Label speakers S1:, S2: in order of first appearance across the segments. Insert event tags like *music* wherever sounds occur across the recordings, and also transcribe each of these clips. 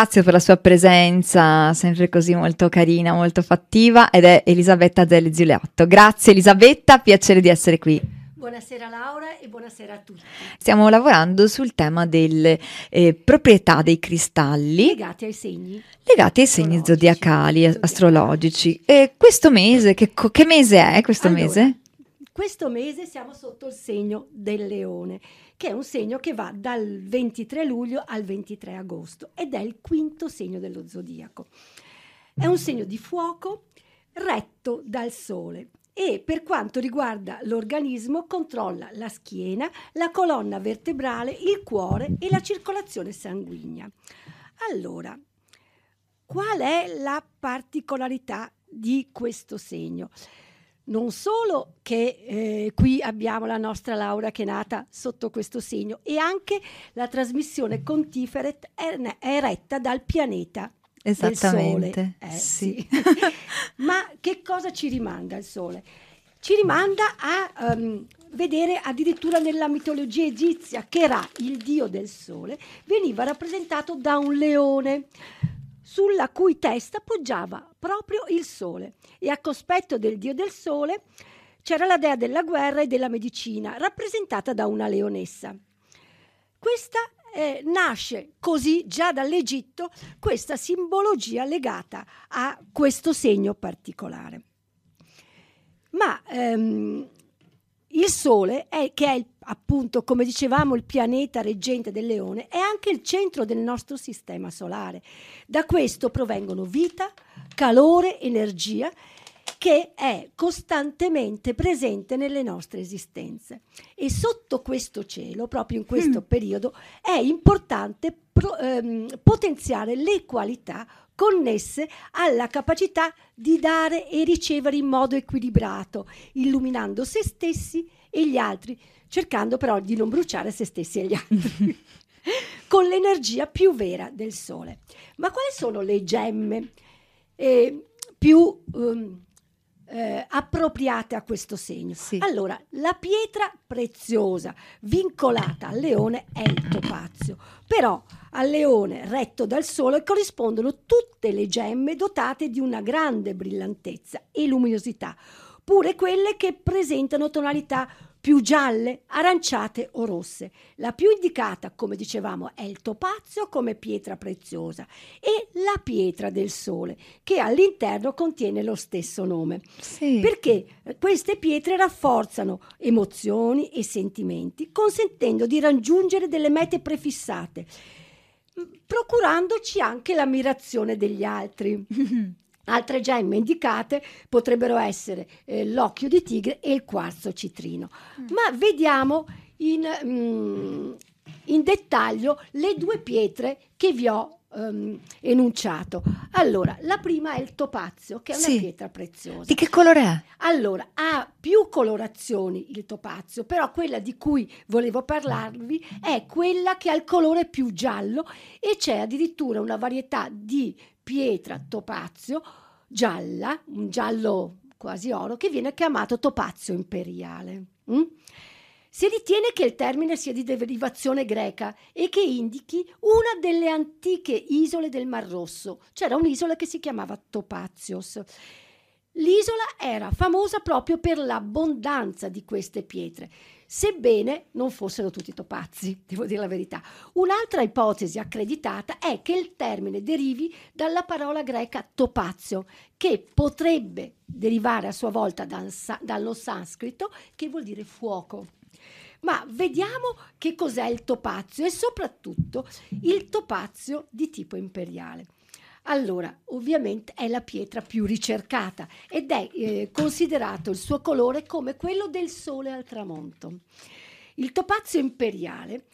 S1: Grazie per la sua presenza, sempre così molto carina, molto fattiva, ed è Elisabetta Zelli Giuliotto. Grazie Elisabetta, piacere di essere qui.
S2: Buonasera Laura e buonasera a tutti.
S1: Stiamo lavorando sul tema delle eh, proprietà dei cristalli
S2: legati ai segni,
S1: legati ai segni zodiacali, zodiacali. astrologici. E questo mese, che, che mese è questo allora, mese?
S2: Questo mese siamo sotto il segno del leone che è un segno che va dal 23 luglio al 23 agosto ed è il quinto segno dello zodiaco. È un segno di fuoco retto dal sole e per quanto riguarda l'organismo controlla la schiena, la colonna vertebrale, il cuore e la circolazione sanguigna. Allora, qual è la particolarità di questo segno? non solo che eh, qui abbiamo la nostra Laura che è nata sotto questo segno, e anche la trasmissione con Tiferet è retta dal pianeta Esattamente. Eh, sì. sì. *laughs* Ma che cosa ci rimanda il Sole? Ci rimanda a um, vedere addirittura nella mitologia egizia che era il dio del Sole, veniva rappresentato da un leone sulla cui testa poggiava proprio il sole e a cospetto del dio del sole c'era la dea della guerra e della medicina, rappresentata da una leonessa. Questa eh, nasce così già dall'Egitto questa simbologia legata a questo segno particolare. Ma ehm, il Sole, è, che è il, appunto, come dicevamo, il pianeta reggente del leone, è anche il centro del nostro sistema solare. Da questo provengono vita, calore, energia che è costantemente presente nelle nostre esistenze. E sotto questo cielo, proprio in questo mm. periodo, è importante pro, ehm, potenziare le qualità connesse alla capacità di dare e ricevere in modo equilibrato, illuminando se stessi e gli altri, cercando però di non bruciare se stessi e gli altri. *laughs* con l'energia più vera del sole. Ma quali sono le gemme eh, più um, eh, appropriate a questo segno. Sì. Allora, la pietra preziosa vincolata al leone è il topazio, però al leone retto dal sole corrispondono tutte le gemme dotate di una grande brillantezza e luminosità, pure quelle che presentano tonalità più gialle, aranciate o rosse. La più indicata, come dicevamo, è il topazio come pietra preziosa e la pietra del sole, che all'interno contiene lo stesso nome. Sì. Perché eh, queste pietre rafforzano emozioni e sentimenti, consentendo di raggiungere delle mete prefissate, procurandoci anche l'ammirazione degli altri. *laughs* Altre gemme indicate potrebbero essere eh, l'occhio di tigre e il quarzo citrino. Mm. Ma vediamo in, mm, in, dettaglio le due pietre che vi ho um, enunciato. Allora, la prima è il topazio, che è una sì. pietra preziosa. Di che colore è? Allora, ha più colorazioni il topazio, però quella di cui volevo parlarvi è quella che ha il colore più giallo e c'è addirittura una varietà di pietra topazio gialla, un giallo quasi oro, che viene chiamato topazio imperiale. Mm? Si ritiene che il termine sia di derivazione greca e che indichi una delle antiche isole del Mar Rosso. C'era un'isola che si chiamava Topazios. L'isola era famosa proprio per l'abbondanza di queste pietre sebbene non fossero tutti topazzi, *laughs* devo dire la verità. Un'altra ipotesi accreditata è che il termine derivi dalla parola greca topazio, che potrebbe derivare a sua volta dal, dallo sanscrito, che vuol dire fuoco. Ma vediamo che cos'è il topazio e soprattutto il topazio di tipo imperiale. Allora, ovviamente è la pietra più ricercata ed è eh, considerato il suo colore come quello del sole al tramonto. Il topazio imperiale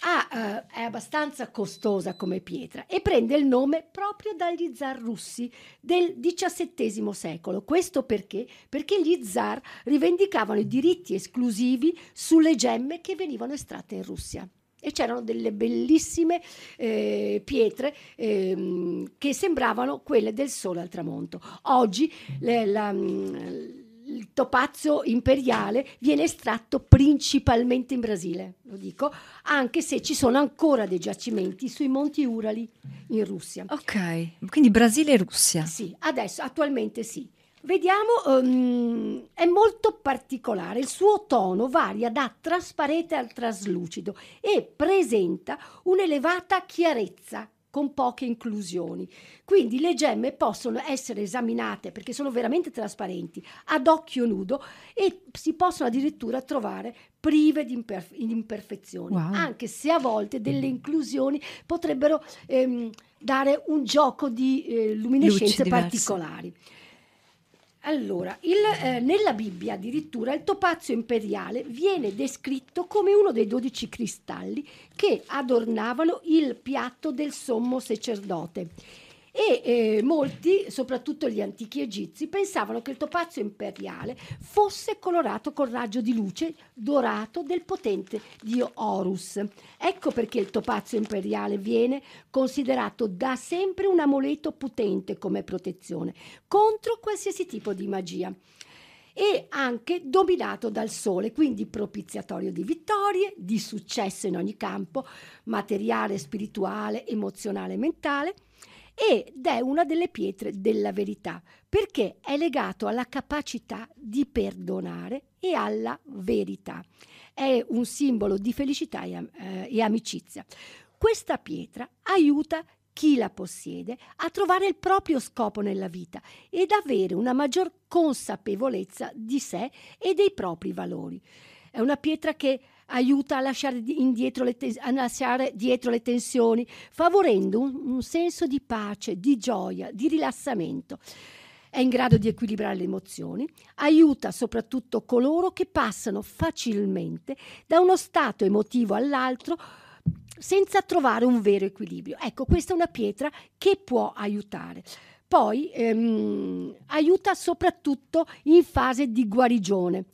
S2: ha, eh, è abbastanza costosa come pietra e prende il nome proprio dagli zar russi del XVII secolo. Questo perché? Perché gli zar rivendicavano i diritti esclusivi sulle gemme che venivano estratte in Russia e c'erano delle bellissime eh, pietre eh, che sembravano quelle del sole al tramonto. Oggi le, la, mm, il topazio imperiale viene estratto principalmente in Brasile, lo dico, anche se ci sono ancora dei giacimenti sui monti Urali in Russia. Ok, quindi Brasile e Russia. Sì, adesso, attualmente sì. Vediamo, um, è molto particolare, il suo tono varia da trasparente al traslucido e presenta un'elevata chiarezza con poche inclusioni. Quindi le gemme possono essere esaminate perché sono veramente trasparenti, ad occhio nudo e si possono addirittura trovare prive di, imperfe- imperfezioni, wow. anche se a volte delle mm. inclusioni potrebbero ehm, dare un gioco di eh, luminescenze particolari. Diverse. Allora, il, eh, nella Bibbia addirittura il topazio imperiale viene descritto come uno dei dodici cristalli che adornavano il piatto del sommo sacerdote e eh, molti, soprattutto gli antichi egizi, pensavano che il topazio imperiale fosse colorato col raggio di luce dorato del potente dio Horus. Ecco perché il topazio imperiale viene considerato da sempre un amuleto potente come protezione contro qualsiasi tipo di magia e anche dominato dal sole, quindi propiziatorio di vittorie, di successo in ogni campo, materiale, spirituale, emozionale e mentale ed è una delle pietre della verità perché è legato alla capacità di perdonare e alla verità. È un simbolo di felicità e, eh, e amicizia. Questa pietra aiuta chi la possiede a trovare il proprio scopo nella vita ed avere una maggior consapevolezza di sé e dei propri valori. È una pietra che aiuta a lasciare indietro le, te- lasciare dietro le tensioni, favorendo un, un senso di pace, di gioia, di rilassamento è in grado di equilibrare le emozioni, aiuta soprattutto coloro che passano facilmente da uno stato emotivo all'altro senza trovare un vero equilibrio. Ecco, questa è una pietra che può aiutare. Poi ehm, aiuta soprattutto in fase di guarigione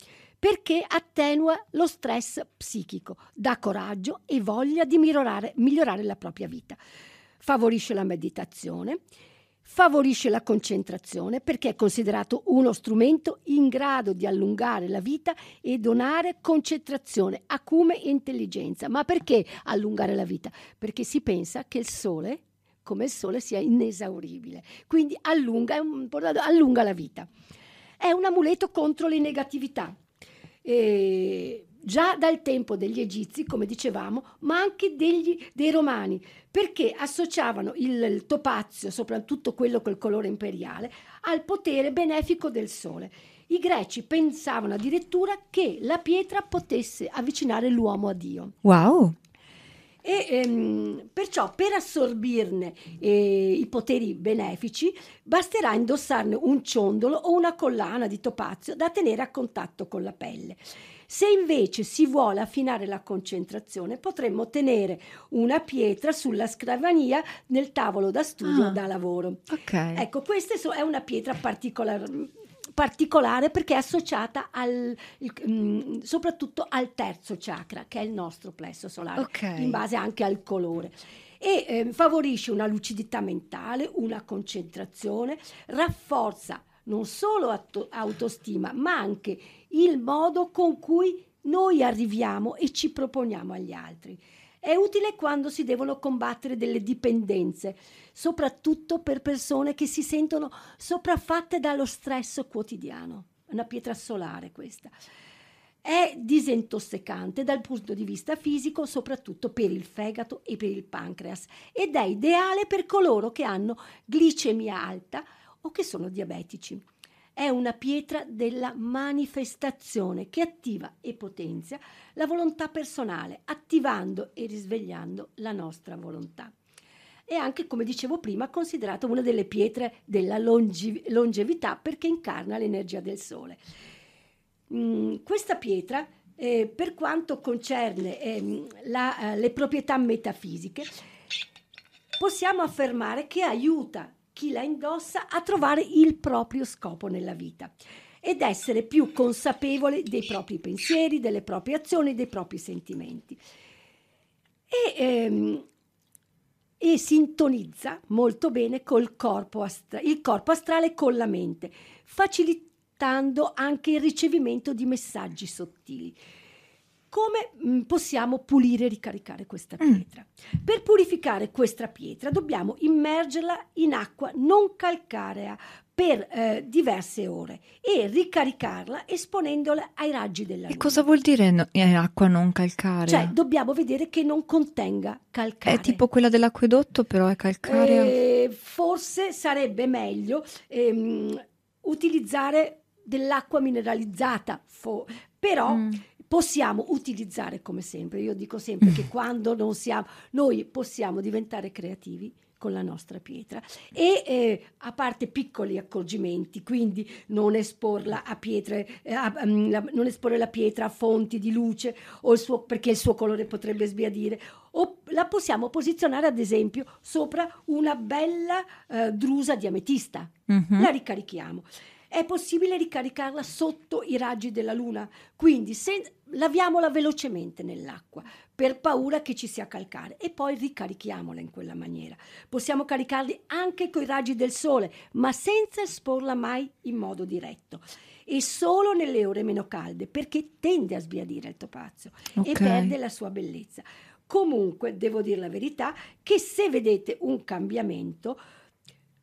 S2: perché attenua lo stress psichico, dà coraggio e voglia di migliorare, migliorare la propria vita. Favorisce la meditazione, favorisce la concentrazione perché è considerato uno strumento in grado di allungare la vita e donare concentrazione, acume e intelligenza. Ma perché allungare la vita? Perché si pensa che il sole, come il sole, sia inesauribile, quindi allunga, allunga la vita. È un amuleto contro le negatività eh, già dal tempo degli egizi, come dicevamo, ma anche degli, dei romani, perché associavano il, il topazio, soprattutto quello col colore imperiale, al potere benefico del sole. I greci pensavano addirittura che la pietra potesse avvicinare l'uomo a Dio. Wow! E ehm, perciò per assorbirne eh, i poteri benefici basterà indossarne un ciondolo o una collana di topazio da tenere a contatto con la pelle. Se invece si vuole affinare la concentrazione, potremmo tenere una pietra sulla scrivania nel tavolo da studio ah, da lavoro. Okay. Ecco, questa è una pietra particolarmente particolare perché è associata al, il, mm, soprattutto al terzo chakra, che è il nostro plesso solare, okay. in base anche al colore e eh, favorisce una lucidità mentale, una concentrazione, rafforza non solo atto- autostima, ma anche il modo con cui noi arriviamo e ci proponiamo agli altri. È utile quando si devono combattere delle dipendenze, soprattutto per persone che si sentono sopraffatte dallo stress quotidiano. È una pietra solare questa. È disintossicante dal punto di vista fisico, soprattutto per il fegato e per il pancreas, ed è ideale per coloro che hanno glicemia alta o che sono diabetici. È una pietra della manifestazione che attiva e potenzia la volontà personale, attivando e risvegliando la nostra volontà è anche, come dicevo prima, considerata una delle pietre della longe- longevità perché incarna l'energia del Sole. Mm, questa pietra, eh, per quanto concerne eh, la, eh, le proprietà metafisiche, possiamo affermare che aiuta chi la indossa a trovare il proprio scopo nella vita ed essere più consapevole dei propri pensieri, delle proprie azioni, dei propri sentimenti. E ehm, e sintonizza molto bene col corpo astra- il corpo astrale con la mente, facilitando anche il ricevimento di messaggi sottili. Come mm, possiamo pulire e ricaricare questa mm. pietra? Mm. Per purificare questa pietra dobbiamo immergerla in acqua non calcarea per eh, diverse ore e ricaricarla esponendola ai raggi della luce. E cosa
S1: vuol dire no, eh, acqua non calcarea? Cioè,
S2: dobbiamo vedere che non contenga calcare. È
S1: tipo quella dell'acquedotto, però è calcarea. Eh,
S2: forse sarebbe meglio ehm, utilizzare dell'acqua mineralizzata, fo- però mm possiamo utilizzare come sempre. Io dico sempre *laughs* che quando non siamo, noi possiamo diventare creativi con la nostra pietra. E eh, a parte piccoli accorgimenti, quindi non, esporla mm. a pietre, eh, a, mm, la, non esporre la pietra a fonti di luce o il suo, perché il suo colore potrebbe sbiadire, o la possiamo posizionare ad esempio sopra una bella eh, drusa di ametista. Mm-hmm. La ricarichiamo è possibile ricaricarla sotto i raggi della luna. Quindi se, laviamola velocemente nell'acqua per paura che ci sia calcare e poi ricarichiamola in quella maniera. Possiamo caricarli anche con i raggi del sole, ma senza esporla mai in modo diretto e solo nelle ore meno calde perché tende a sbiadire il topazio okay. e perde la sua bellezza. Comunque, devo dire la verità, che se vedete un cambiamento,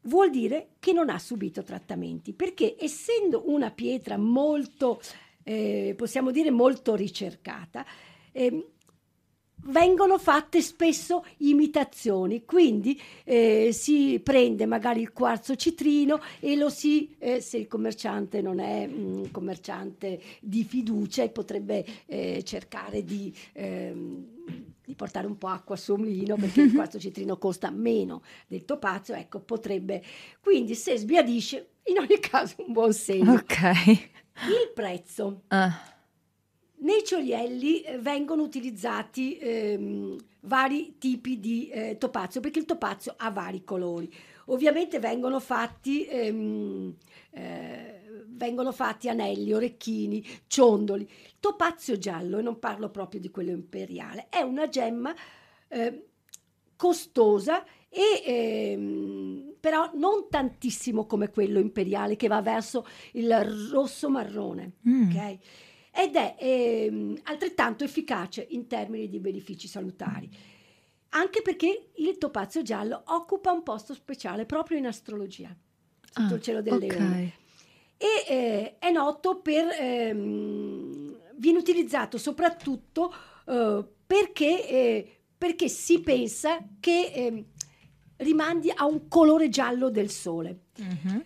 S2: vuol dire che non ha subito trattamenti, perché essendo una pietra molto, eh, possiamo dire, molto ricercata, eh, vengono fatte spesso imitazioni, quindi eh, si prende magari il quarzo citrino e lo si, eh, se il commerciante non è un mm, commerciante di fiducia e potrebbe eh, cercare di... Ehm, di portare un po' acqua su omino perché il *laughs* quarzo citrino costa meno del topazio, ecco, potrebbe. Quindi se sbiadisce, in ogni *laughs* caso un buon segno. Ok. Il prezzo. Uh. Nei cioielli eh, vengono utilizzati ehm, vari tipi di eh, topazio perché il topazio ha vari colori. Ovviamente vengono fatti, ehm, eh, vengono fatti anelli, orecchini, ciondoli. Il topazio giallo, e non parlo proprio di quello imperiale, è una gemma eh, costosa e ehm, però non tantissimo come quello imperiale che va verso il rosso marrone. Mm. Okay? ed è ehm, altrettanto efficace in termini di benefici salutari. Anche perché il topazio giallo occupa un posto speciale proprio in astrologia, sotto ah, il cielo del okay. leone. E eh, è noto per... Ehm, viene utilizzato soprattutto eh, perché, eh, perché, si pensa che ehm, rimandi a un colore giallo del sole. Mm-hmm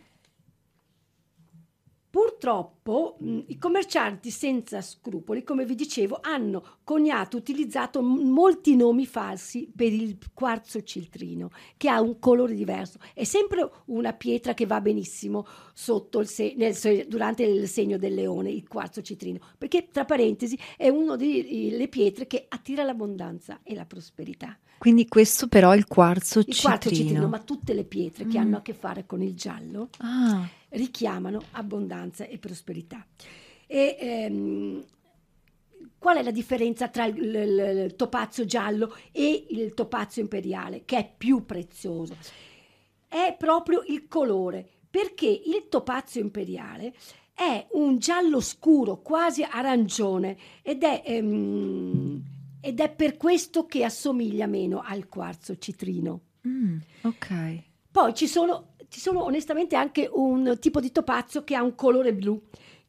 S2: Purtroppo mh, mm, i commercianti senza scrupoli, come vi dicevo, hanno coniato, utilizzato molti nomi falsi per il quarzo ciltrino, che ha un colore diverso. È sempre una pietra che va benissimo il se- nel, durante il segno del leone, il quarzo ciltrino, perché tra parentesi è una delle pietre che attira l'abbondanza e la prosperità.
S1: Quindi questo però è il quarzo il citrino. Il quarzo citrino, ma
S2: tutte le pietre mm. che hanno a che fare con il giallo. Ah richiamano abbondanza e prosperità. E, ehm, qual è la differenza tra il, il, il, topazio giallo e il topazio imperiale, che è più prezioso? È proprio il colore, perché il topazio imperiale è un giallo scuro, quasi arancione, ed è, ehm, ed è per questo che assomiglia meno al quarzo citrino. Mm, ok. Poi ci sono ci sono onestamente anche un tipo di topazio che ha un colore blu,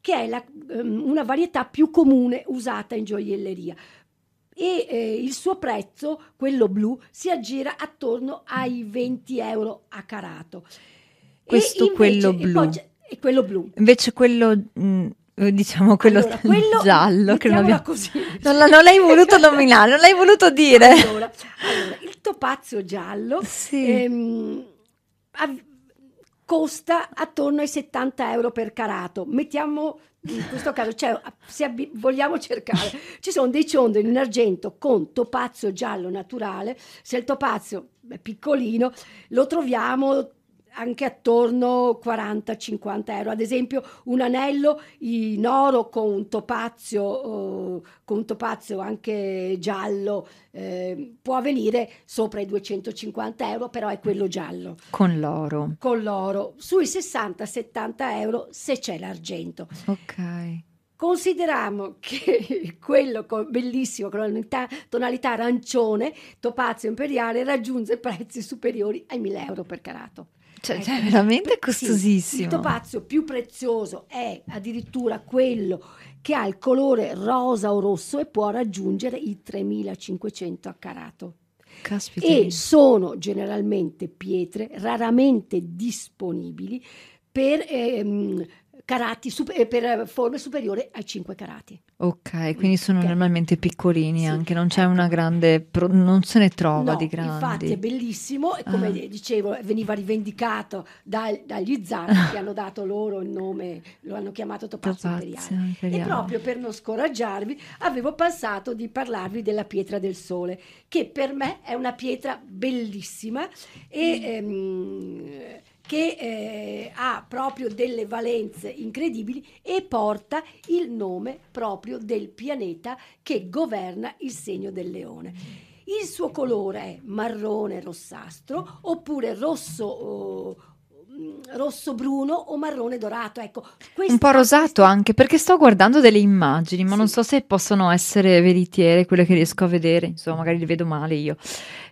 S2: che è la, ehm, una varietà più comune usata in gioielleria e eh, il suo prezzo, quello blu, si aggira attorno ai 20 euro a carato.
S1: Questo e invece, quello blu.
S2: E quello blu.
S1: Invece quello... Mh, mm, eh, diciamo quello, allora, quello *laughs* giallo che non, abbiamo... così. Non, non l'hai voluto *laughs* nominare, non
S2: l'hai voluto dire. Allora, allora il topazio giallo sì. ehm, av- costa attorno ai 70 euro per carato. Mettiamo in questo caso, cioè, se abbi- vogliamo cercare, ci sono dei ciondoli in argento con topazio giallo naturale. Se il topazio è piccolino, lo troviamo anche attorno 40-50 euro. Ad esempio, un anello in oro con un topazio, eh, con un topazio anche giallo eh, può venire sopra i 250 euro, però è quello giallo.
S1: Con l'oro.
S2: Con l'oro, sui 60-70 euro se c'è l'argento. Ok. Consideriamo che quello con, bellissimo con la tonalità arancione, topazio imperiale, raggiunge prezzi superiori ai 1000 euro per carato. Cioè, ecco. cioè veramente costosissimo. il topazio più prezioso è addirittura quello che ha il colore rosa o rosso e può raggiungere i 3500 a carato. Caspita. E sono generalmente pietre raramente disponibili per ehm, carati super, eh, per eh, forme superiori ai 5 carati.
S1: Ok, quindi sono okay. normalmente piccolini sì. anche, non c'è ecco. una grande, pro, non se ne trova no, di grandi. Infatti è
S2: bellissimo e come ah. dicevo veniva rivendicato dal, dagli zar che hanno dato loro il nome, lo hanno chiamato Topazio, Topazio imperiale.
S1: imperiale. E proprio
S2: per non scoraggiarvi avevo pensato di parlarvi della pietra del sole, che per me è una pietra bellissima e... Mm. Ehm, che eh, ha proprio delle valenze incredibili e porta il nome proprio del pianeta che governa il segno del leone. Il suo colore è marrone rossastro oppure rosso oh, rosso bruno o marrone dorato. Ecco, un
S1: po' rosato anche perché sto guardando delle immagini, ma sì. non so se possono essere veritiere quelle che riesco a vedere, insomma, magari le vedo male io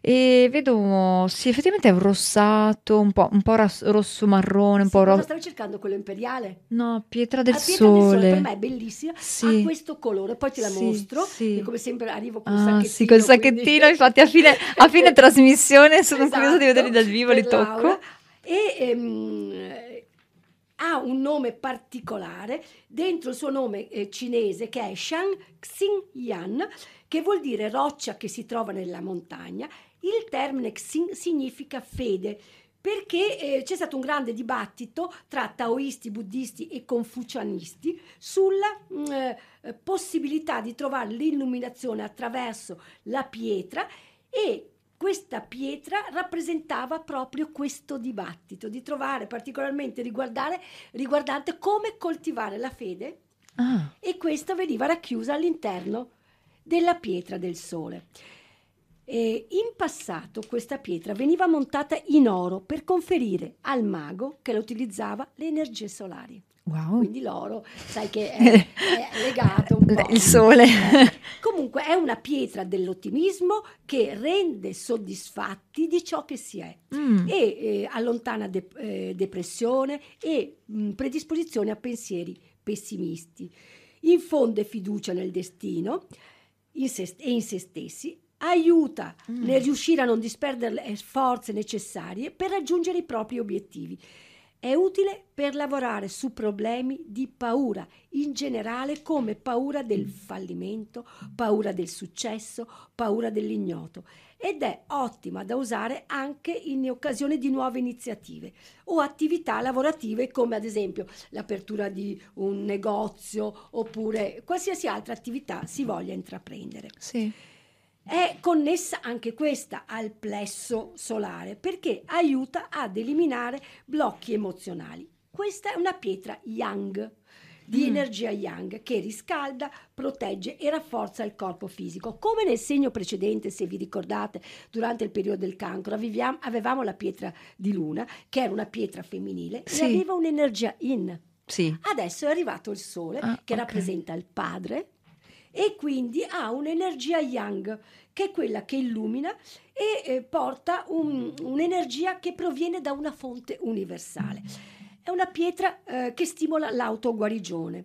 S1: e vedo, sì, effettivamente è un rossato, un po', un po rosso marrone, un sì, po' rosso. Stavi
S2: cercando quello imperiale? No, pietra del, ah, pietra sole. del sole. Per me è bellissima, sì. ha questo colore, poi te la sì, mostro sì. e come sempre arrivo con il ah, sacchettino.
S1: Sì, col sacchettino, quindi... infatti a fine, a fine *laughs* trasmissione sono esatto, curiosa di vederli dal vivo, li tocco.
S2: E... Ehm, ha un nome particolare, dentro il suo nome eh, cinese che è Shang Xingyan, che vuol dire roccia che si trova nella montagna il termine xin significa fede, perché eh, c'è stato un grande dibattito tra taoisti, buddisti e confucianisti sulla mh, mm, eh, possibilità di trovare l'illuminazione attraverso la pietra e questa pietra rappresentava proprio questo dibattito di trovare particolarmente riguardante come coltivare la fede ah. e questa veniva racchiusa all'interno della pietra del sole. Eh, in passato questa pietra veniva montata in oro per conferire al mago che la utilizzava le energie solari. Wow. Quindi l'oro, sai che è, *laughs* è legato un po'. Il sole. Eh, comunque è una pietra dell'ottimismo che rende soddisfatti di ciò che si è mm. e eh, allontana de- eh, depressione e mh, mm, predisposizione a pensieri pessimisti. Infonde fiducia nel destino in se- e in se stessi aiuta mm. nel riuscire a non disperdere le eh, forze necessarie per raggiungere i propri obiettivi. È utile per lavorare su problemi di paura, in generale come paura del fallimento, paura del successo, paura dell'ignoto ed è ottima da usare anche in occasione di nuove iniziative o attività lavorative come ad esempio l'apertura di un negozio oppure qualsiasi altra attività si voglia intraprendere. Sì. È connessa anche questa al plesso solare perché aiuta ad eliminare blocchi emozionali. Questa è una pietra yang
S1: di mm. energia
S2: yang che riscalda, protegge e rafforza il corpo fisico. Come nel segno precedente, se vi ricordate, durante il periodo del cancro avevamo, avevamo la pietra di luna, che era una pietra femminile, sì. e aveva un'energia in. Sì. Adesso è arrivato il sole ah, che okay. rappresenta il padre e quindi ha un'energia yang che è quella che illumina e eh, porta un, un'energia che proviene da una fonte universale. È una pietra eh, che stimola l'autoguarigione,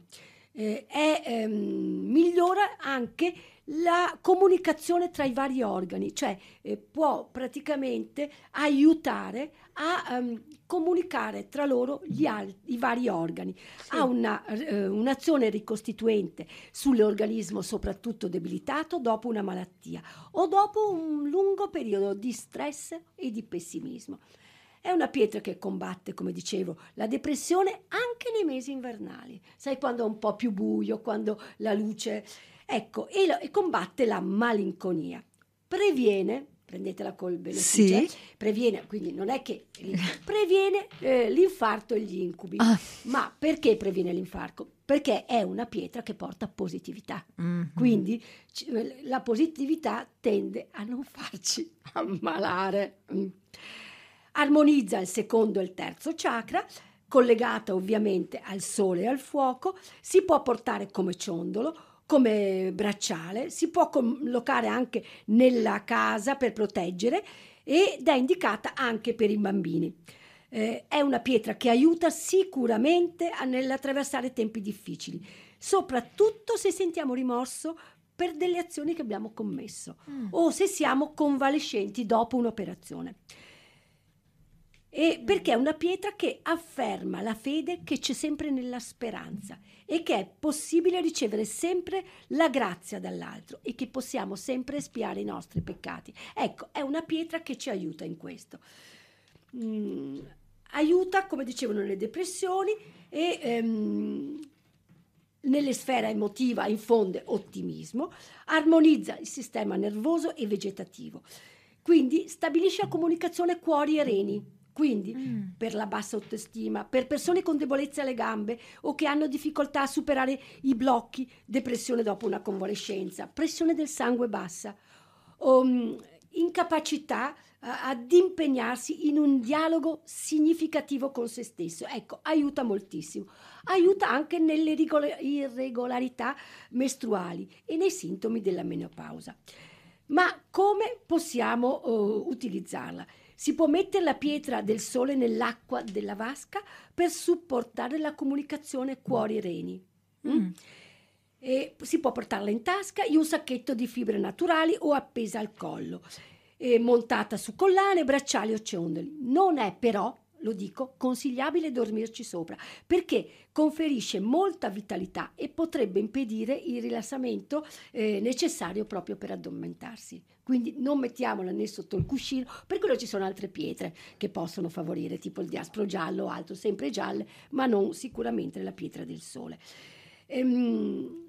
S2: eh, è, ehm, migliora anche la comunicazione tra i vari organi, cioè eh, può praticamente aiutare a um, comunicare tra loro mm. al- i vari organi. Sì. Ha una, eh, un'azione ricostituente sull'organismo soprattutto debilitato dopo una malattia o dopo un lungo periodo di stress e di pessimismo. È una pietra che combatte, come dicevo, la depressione anche nei mesi invernali. Sai quando è un po' più buio, quando la luce Ecco, e, lo, e combatte la malinconia. Previene, prendetela col beneficio, sì. previene, quindi non è che *laughs* previene eh, l'infarto e gli incubi. Ah. Ma perché previene l'infarto? Perché è una pietra che porta positività. Mm-hmm. Quindi c- la positività tende a non farci *laughs* ammalare. Mm. Armonizza il secondo e il terzo chakra collegata ovviamente al sole e al fuoco, si può portare come ciondolo come bracciale, si può collocare anche nella casa per proteggere ed è indicata anche per i bambini. Eh, è una pietra che aiuta sicuramente nell'attraversare tempi difficili, soprattutto se sentiamo rimorso per delle azioni che abbiamo commesso mm. o se siamo convalescenti dopo un'operazione. E mm. perché è una pietra che afferma la fede che c'è sempre nella speranza e che è possibile ricevere sempre la grazia dall'altro e che possiamo sempre espiare i nostri peccati. Ecco, è una pietra che ci aiuta in questo. Mm, aiuta, come dicevano, le depressioni e ehm, nelle sfere emotiva infonde ottimismo, armonizza il sistema nervoso e vegetativo. Quindi stabilisce la comunicazione cuori e reni quindi mm. per la bassa autostima, per persone con debolezze alle gambe o che hanno difficoltà a superare i blocchi, depressione dopo una convalescenza, pressione del sangue bassa, um, incapacità uh, ad impegnarsi in un dialogo significativo con se stesso. Ecco, aiuta moltissimo. Aiuta anche nelle rigol- irregolarità mestruali e nei sintomi della menopausa. Ma come possiamo uh, utilizzarla? Si può mettere la pietra del sole nell'acqua della vasca per supportare la comunicazione cuori-reni. Mm. Mm. E si può portarla in tasca in un sacchetto di fibre naturali o appesa al collo, montata su collane, bracciali o ciondoli. Non è però lo dico, consigliabile dormirci sopra perché conferisce molta vitalità e potrebbe impedire il rilassamento eh, necessario proprio per addormentarsi. Quindi non mettiamola né sotto il cuscino, per quello ci sono altre pietre che possono favorire, tipo il diaspro giallo o altro, sempre gialle, ma non sicuramente la pietra del sole. Ehm,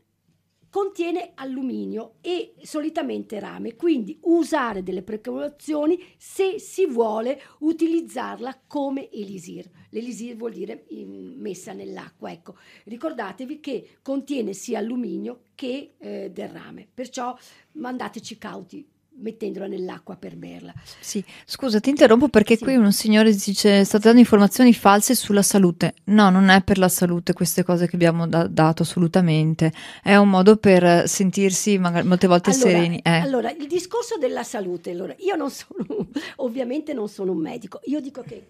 S2: contiene alluminio e solitamente rame, quindi usare delle precauzioni se si vuole utilizzarla come elisir. L'elisir vuol dire mm, messa nell'acqua, ecco. Ricordatevi che contiene sia alluminio che eh, del rame, perciò mandateci cauti mettendola nell'acqua per berla.
S1: Sì, scusa, ti interrompo perché sì. qui un signore dice state dando informazioni false sulla salute. No, non è per la salute queste cose che abbiamo da- dato assolutamente, è un modo per sentirsi magari, molte volte allora, sereni. Eh. Allora,
S2: il discorso della salute, allora, io non sono, *laughs* ovviamente non sono un medico, io dico che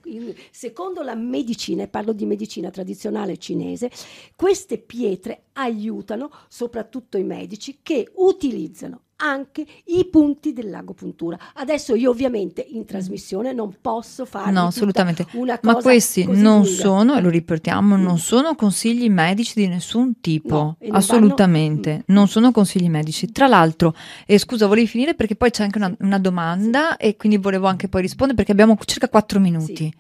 S2: secondo la medicina, e parlo di medicina tradizionale cinese, queste pietre aiutano soprattutto i medici che utilizzano anche i punti dell'agopuntura. Adesso io ovviamente in trasmissione non posso fare no, assolutamente. una cosa Ma questi non lunga. sono, e
S1: lo ripetiamo, mm. non sono consigli medici di nessun tipo, no, assolutamente, vanno... Mm. non sono consigli medici. Tra l'altro, eh, scusa, volevi finire perché poi c'è anche una, una domanda sì. e quindi volevo anche poi rispondere perché abbiamo circa 4 minuti. Sì.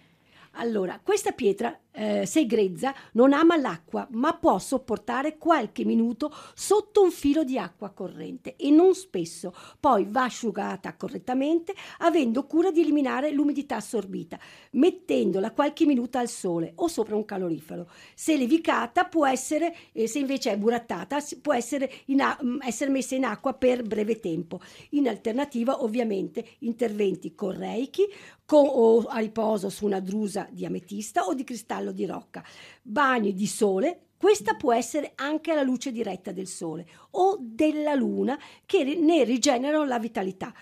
S2: Allora, questa pietra eh, se grezza, non ama l'acqua, ma può sopportare qualche minuto sotto un filo di acqua corrente e non spesso. Poi va asciugata correttamente, avendo cura di eliminare l'umidità assorbita, mettendola qualche minuto al sole o sopra un calorifero. Se levicata può essere, eh, se invece è burattata, può essere, a- mm, essere messa in acqua per breve tempo. In alternativa, ovviamente, interventi con reiki, con, o a riposo su una drusa di ametista o di cristallo cavallo di rocca, bagni di sole. Questa può essere anche la luce diretta del sole o della luna che ne rigenerano la vitalità.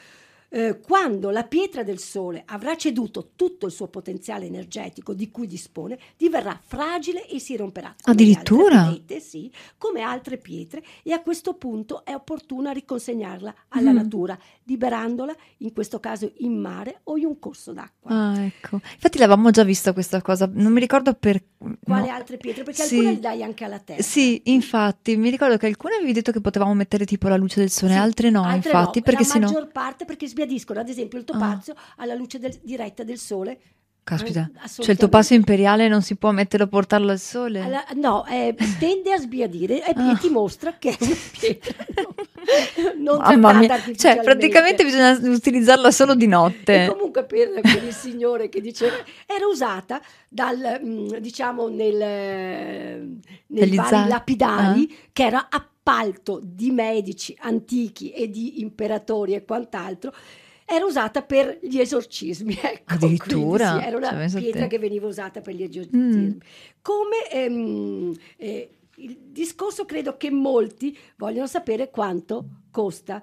S2: Eh, quando la pietra del Sole avrà ceduto tutto il suo potenziale energetico di cui dispone, diverrà fragile e si romperà. Come Addirittura? Piete, sì, come altre pietre e a questo punto è opportuno riconsegnarla alla mm. natura, liberandola in questo caso in mare o in un corso d'acqua.
S1: Ah, ecco. Infatti l'avevamo già vista questa cosa, non mi ricordo per... Quale no. altre pietre? Perché sì. alcune le
S2: dai anche alla terra. Sì,
S1: infatti, mi ricordo che alcune avevi detto che potevamo mettere tipo la luce del sole, sì. altre no, altre infatti, no. perché la sennò... maggior
S2: parte perché sbiadiscono ad esempio il ah. topazio ah. alla luce del, diretta del sole Caspita, eh, cioè il topazio
S1: imperiale non si può metterlo a portarlo al sole?
S2: Alla, no, eh, tende a sbiadire e, ah. ti mostra che è una pietra *laughs* non Mamma mia. Cioè, praticamente
S1: bisogna utilizzarlo solo di notte. E
S2: comunque per, per il signore che diceva, era usata dal, mm, diciamo, nel, eh, nei vari lapidari ah. che era appunto appalto di medici antichi e di imperatori e quant'altro era usata per gli esorcismi. *laughs* Ecco. Addirittura. Quindi, sì, era una pietra che veniva usata per gli mm. esorcismi. Mm. Come ehm, eh, il discorso credo che molti vogliono sapere quanto costa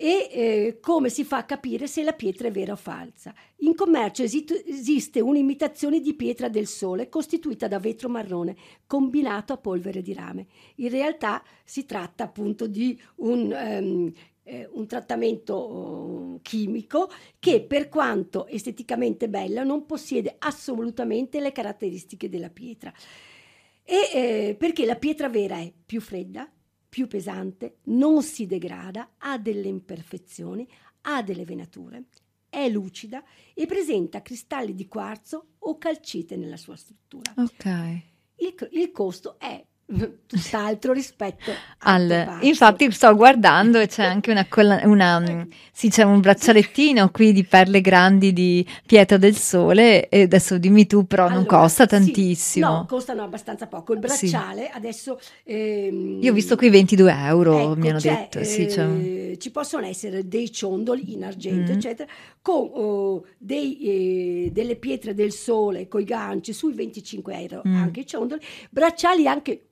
S2: e eh, come si fa a capire se la pietra è vera o falsa. In commercio esito- esiste un'imitazione di pietra del sole costituita da vetro marrone combinato a polvere di rame. In realtà si tratta appunto di un, um, eh, un trattamento uh, chimico che per quanto esteticamente bello non possiede assolutamente le caratteristiche della pietra. E, eh, perché la pietra vera è più fredda, più pesante, non si degrada, ha delle imperfezioni, ha delle venature, è lucida e presenta cristalli di quarzo o calcite nella sua struttura.
S1: Okay.
S2: Il, il costo è *laughs* tutt'altro rispetto
S1: al, infatti sto guardando e c'è *laughs* anche una, colla, una mm, sì c'è un braccialettino qui di perle grandi di pietra del sole e adesso dimmi tu però allora, non costa sì, tantissimo no
S2: costano abbastanza poco il bracciale sì. adesso ehm,
S1: io ho visto qui 22 euro ecco, mi hanno detto sì, un... Eh,
S2: ci possono essere dei ciondoli in argento mm. eccetera con oh, dei, eh, delle pietre del sole coi ganci sui 25 euro mm. anche i ciondoli bracciali anche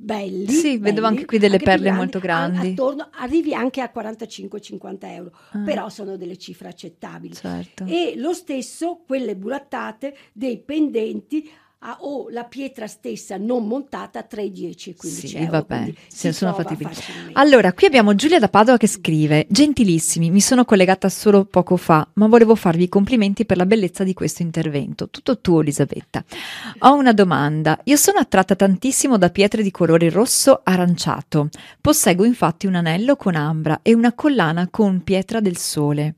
S2: belli. Sì, belli, vedo anche qui delle anche perle grandi, molto grandi. Attorno, arrivi anche a 45-50 euro, ah. però sono delle cifre accettabili. Certo. E lo stesso, quelle burattate dei pendenti a, o la pietra stessa non montata tra i 10 e i 15 sì, euro. Vabbè,
S1: se sono fattibili. Allora, qui abbiamo Giulia da Padova che scrive: Gentilissimi, mi sono collegata solo poco fa, ma volevo farvi i complimenti per la bellezza di questo intervento. Tutto tuo, Elisabetta. Ho una domanda. Io sono attratta tantissimo da pietre di colore rosso aranciato. Posseggo infatti un anello con ambra e una collana con pietra del sole.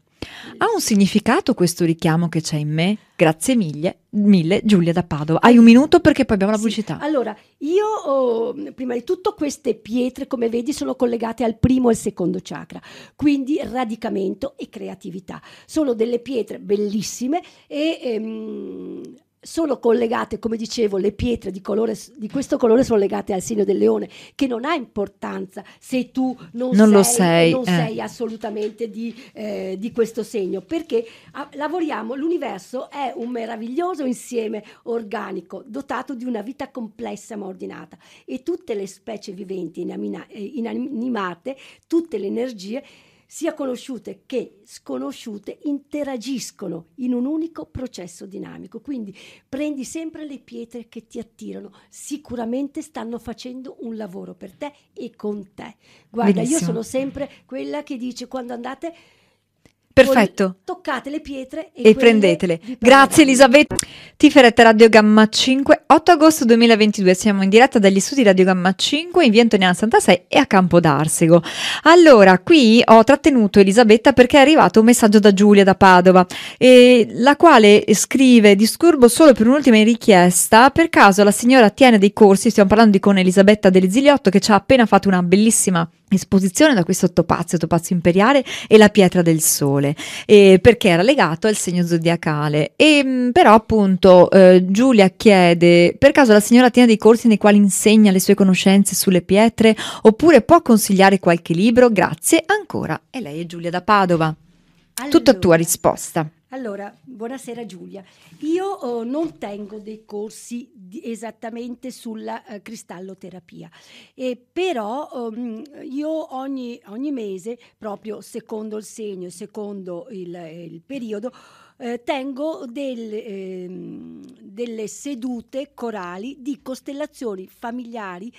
S1: Ha un significato questo richiamo che c'è in me? Grazie mille, mille Giulia da Padova. Hai un minuto perché poi abbiamo la pubblicità. Sì.
S2: Allora, io oh, prima di tutto queste pietre, come vedi, sono collegate al primo e al secondo chakra, quindi radicamento e creatività. Sono delle pietre bellissime e ehm, sono collegate, come dicevo, le pietre di, colore, di, questo colore sono legate al segno del leone, che non ha importanza se tu non, non sei, lo sei, non eh. sei assolutamente di, eh, di, questo segno, perché a, ah, lavoriamo, l'universo è un meraviglioso insieme organico, dotato di una vita complessa ma ordinata e tutte le specie viventi inanimate, eh, tutte le energie sia conosciute che sconosciute, interagiscono in un unico processo dinamico. Quindi prendi sempre le pietre che ti attirano, sicuramente stanno facendo un lavoro per te e con te. Guarda, Benissimo. io sono sempre quella che dice quando andate Perfetto. toccate le pietre e, e prendetele. Grazie Elisabetta.
S1: Tiferetta Radio Gamma 5, 8 agosto 2022. Siamo in diretta dagli studi Radio Gamma 5 in via Antoniana 66 e a Campo d'Arsego. Allora, qui ho trattenuto Elisabetta perché è arrivato un messaggio da Giulia da Padova, eh, la quale scrive: Disturbo solo per un'ultima richiesta. Per caso la signora tiene dei corsi, stiamo parlando di con Elisabetta Dell'Esiliotto che ci ha appena fatto una bellissima esposizione da questo topazio, topazio imperiale e la pietra del sole, eh, perché era legato al segno zodiacale. E, mm, però appunto eh, Giulia chiede, per caso la signora tiene dei corsi nei quali insegna le sue conoscenze sulle pietre oppure può consigliare qualche libro? Grazie ancora. E lei è Giulia da Padova.
S2: Allora. Tutta tua risposta. Allora, buonasera Giulia. Io oh, non tengo dei corsi di, esattamente sulla eh, cristalloterapia, eh, però um, io ogni, ogni, mese, proprio secondo il segno e secondo il, il periodo, eh, tengo del, ehm, delle sedute corali di costellazioni familiari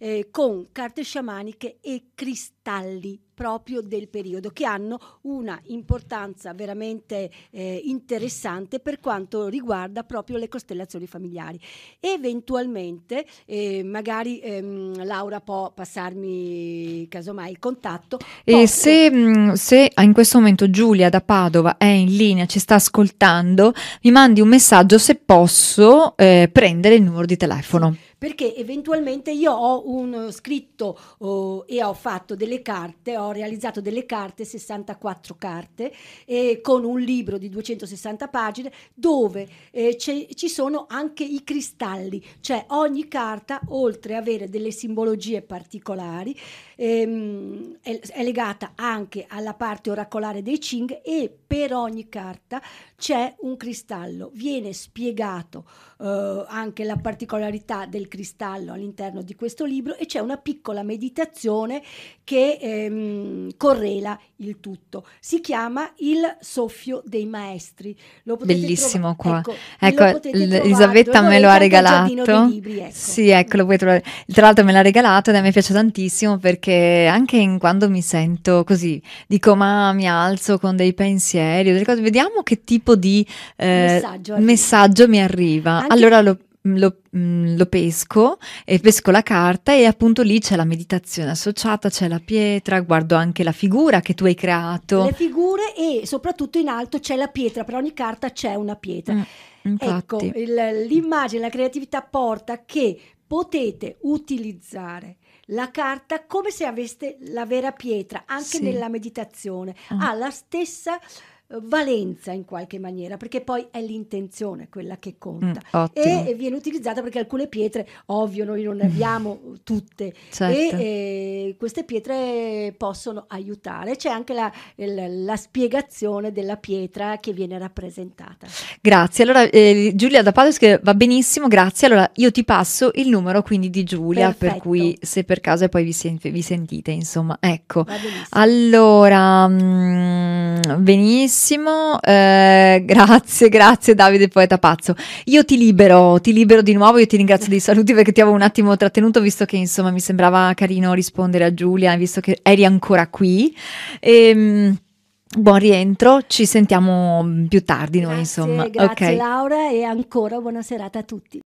S2: eh, con carte sciamaniche e cristalli proprio del periodo che hanno una importanza veramente eh, interessante per quanto riguarda proprio le costellazioni familiari. Eventualmente, eh, magari ehm, Laura può passarmi casomai il contatto.
S1: E se, eh, mm, se, ah, in questo momento Giulia da Padova è in linea, ci sta ascoltando, mi mandi un messaggio se posso eh, prendere il numero di telefono. Sì
S2: perché eventualmente io ho un eh, scritto oh, e ho fatto delle carte, ho realizzato delle carte, 64 carte, eh, con un libro di 260 pagine dove eh, ci sono anche i cristalli, cioè ogni carta, oltre ad avere delle simbologie particolari, ehm, è, è legata anche alla parte oracolare dei Ching e per ogni carta c'è un cristallo. Viene spiegato eh, anche la particolarità del cristallo all'interno di questo libro e c'è una piccola meditazione che ehm, correla il tutto. Si chiama Il soffio dei maestri. Bellissimo trova- qua. Ecco, ecco l- Elisabetta me lo ha regalato. Libri, ecco.
S1: Sì, ecco, lo puoi trovare. Tra l'altro me l'ha regalato ed a me piace tantissimo perché anche in quando mi sento così, dico ma mi alzo con dei pensieri, o delle cose, vediamo che tipo di eh, messaggio, messaggio, mi arriva. Anche allora lo Mm, lo, mm, lo, pesco e pesco la carta e appunto lì c'è la meditazione associata, c'è la pietra, guardo anche la figura che tu hai creato. Le
S2: figure e soprattutto in alto c'è la pietra, per ogni carta c'è una pietra. Mm, ecco, il, l'immagine, la creatività porta che potete utilizzare la carta come se aveste la vera pietra anche sì. nella meditazione, mm. ha la stessa eh, valenza in qualche maniera, perché poi è l'intenzione quella che conta mm, e viene utilizzata perché alcune pietre, ovvio, noi non ne abbiamo *laughs* tutte certo. e eh, queste pietre possono aiutare. C'è anche la, la, la, spiegazione della pietra che viene rappresentata.
S1: Grazie. Allora eh, Giulia da Pados che va benissimo, grazie. Allora io ti passo il numero quindi di Giulia, Perfetto. per cui se per caso e poi vi, sen- vi, sentite, insomma, ecco. Allora, mh, mm, benissimo prossimo. Eh, *laughs* grazie, grazie Davide Poeta Pazzo. Io ti libero, ti libero di nuovo, io ti ringrazio dei saluti perché ti avevo un attimo trattenuto visto che insomma mi sembrava carino rispondere a Giulia, visto che eri ancora qui. E, ehm, Buon rientro, ci sentiamo più tardi grazie, noi insomma. Grazie okay.
S2: Laura e ancora buona serata a tutti.